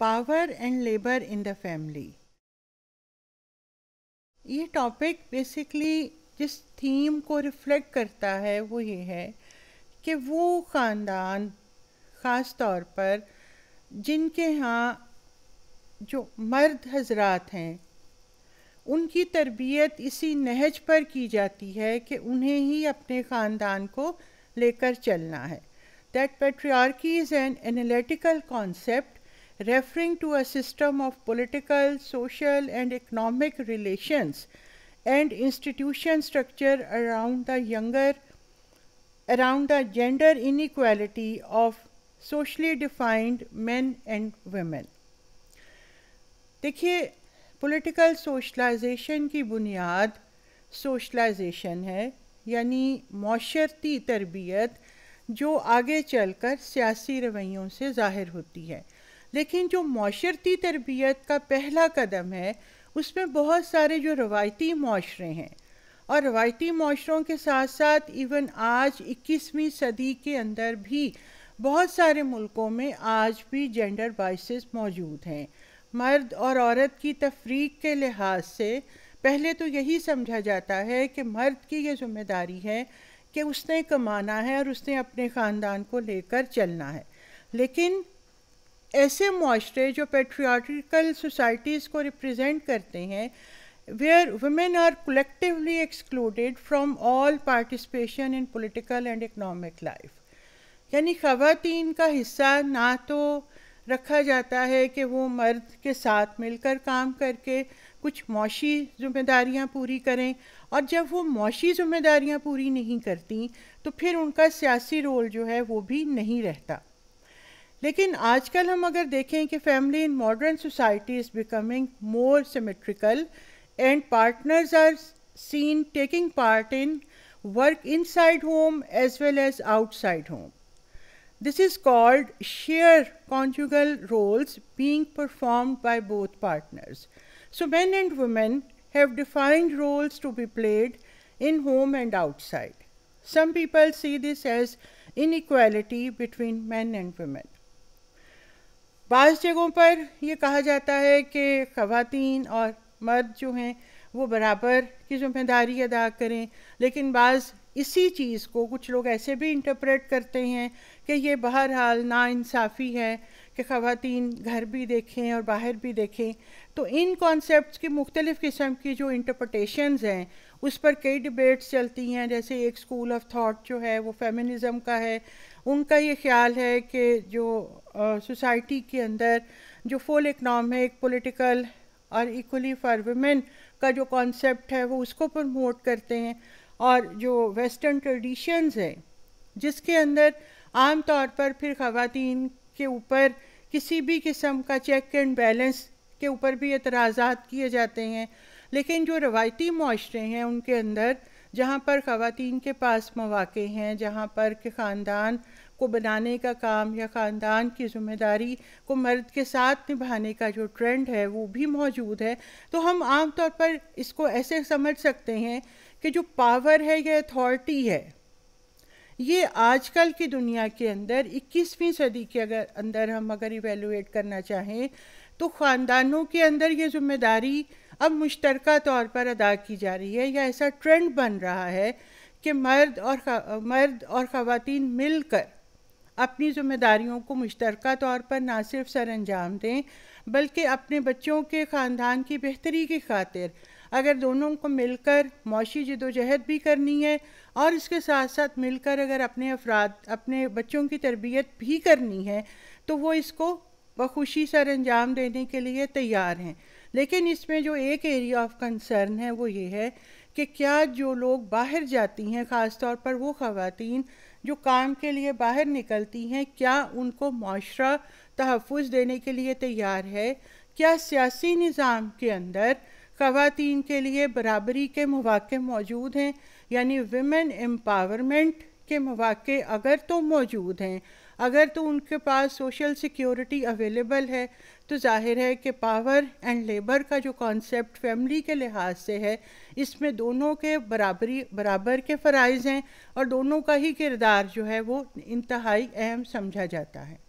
Power and labour in the family ये topic basically जिस theme को रिफ्लेक्ट करता है वो ये है कि वो ख़ानदान ख़ास तौर पर जिनके यहाँ जो मर्द हजरात हैं उनकी तरबियत इसी नहज पर की जाती है कि उन्हें ही अपने ख़ानदान को लेकर चलना है that patriarchy is an analytical concept referring to a system of political, social and economic relations and institution structure around the younger around the gender inequality of socially defined men and women. देखिए political socialization की बुनियाद socialization है यानी माशरती तरबियत जो आगे चलकर सियासी रवैयों से ज़ाहिर होती है लेकिन जो माशरती तरबियत का पहला कदम है उसमें बहुत सारे जो रवायती माशरे हैं और रवायती माशरों के साथ साथ इवन आज 21वीं सदी के अंदर भी बहुत सारे मुल्कों में आज भी जेंडर बाइसेस मौजूद हैं मर्द और औरत की तफरीक के लिहाज से पहले तो यही समझा जाता है कि मर्द की यह जिम्मेदारी है कि उसने कमाना है और उसने अपने ख़ानदान को लेकर चलना है लेकिन ऐसे माशरे जो पेट्रियाटिकल सोसाइटीज़ को रिप्रेजेंट करते हैं where women are collectively excluded from all participation in political and economic life यानी ख़वान का हिस्सा ना तो रखा जाता है कि वो मर्द के साथ मिलकर काम करके कुछ मौशी जिम्मेदारियां पूरी करें और जब वो मौशी जिम्मेदारियां पूरी नहीं करती तो फिर उनका सियासी रोल जो है वो भी नहीं रहता लेकिन आजकल हम अगर देखें कि family in modern society is becoming more symmetrical and partners are seen taking part in work in side home as well as outside home this is called share conjugal roles being perform by both partners so man and women have defined roles to be played in home and outside some people see this as inequality between man and women बाज़ जगहों पर यह कहा जाता है कि खातन और मर्द जो हैं वो बराबर की जिम्मेदारी अदा करें लेकिन बाज़ इसी चीज़ को कुछ लोग ऐसे भी इंटरप्रेट करते हैं कि ये बहरहाल नाानसाफ़ी है कि ख़वान घर भी देखें और बाहर भी देखें तो इन कॉन्सेप्ट की मुख्तलिफ़ किस्म की जो इंटरप्रटेशनस हैं उस पर कई डिबेट्स चलती हैं जैसे एक स्कूल ऑफ थाट जो है वो फेमिनिज़म का है उनका ये ख्याल है कि जो सोसाइटी के अंदर जो फुल इकनॉमिक पोलिटिकल और इक्वली फॉर वुमेन का जो कॉन्सेप्ट है वो उसको प्रमोट करते हैं और जो वेस्टर्न ट्रेडिशंस है जिसके अंदर आम तौर पर फिर ख़वान के ऊपर किसी भी किस्म का चेक एंड बैलेंस के ऊपर भी एतराज किए जाते हैं लेकिन जो रवायती माशरे हैं उनके अंदर जहाँ पर ख़वान के पास मौाक़े हैं जहाँ पर के ख़ानदान को बनाने का काम या ख़ानदान की ज़िम्मेदारी को मर्द के साथ निभाने का जो ट्रेंड है वो भी मौजूद है तो हम आम तौर पर इसको ऐसे समझ सकते हैं कि जो पावर है या अथॉरिटी है ये आजकल की दुनिया के अंदर 21वीं सदी के अगर अंदर हम अगर इवेलुएट करना चाहें तो ख़ानदानों के अंदर ये जिम्मेदारी अब मुश्तर तौर पर अदा की जा रही है या ऐसा ट्रेंड बन रहा है कि मर्द और मर्द और मिल मिलकर अपनी ज़िम्मेदारियों को मुश्तर तौर पर ना सिर्फ सर अंजाम दें बल्कि अपने बच्चों के ख़ानदान की बेहतरी की खातिर अगर दोनों को मिलकर मुशी जदोजहद भी करनी है और इसके साथ साथ मिलकर अगर अपने अफराद अपने बच्चों की तरबियत भी करनी है तो वो इसको बखुशी सर अंजाम देने के लिए तैयार हैं लेकिन इसमें जो एक एरिया ऑफ कंसर्न है वो ये है कि क्या जो लोग बाहर जाती हैं ख़ास तौर पर वो ख़वान जो काम के लिए बाहर निकलती हैं क्या उनको माशरा तहफ़ देने के लिए तैयार है क्या सियासी निज़ाम के अंदर खातन के लिए बराबरी के मौाक़े मौजूद हैं यानी विमेन एम्पावरमेंट के मौाक़े अगर तो मौजूद हैं अगर तो उनके पास सोशल सिक्योरिटी अवेलेबल है तो जाहिर है कि पावर एंड लेबर का जो कॉन्सेप्ट फैमिली के लिहाज से है इसमें दोनों के बराबरी बराबर के फ़राइज़ हैं और दोनों का ही किरदार जो है वो इंतहाई अहम समझा जाता है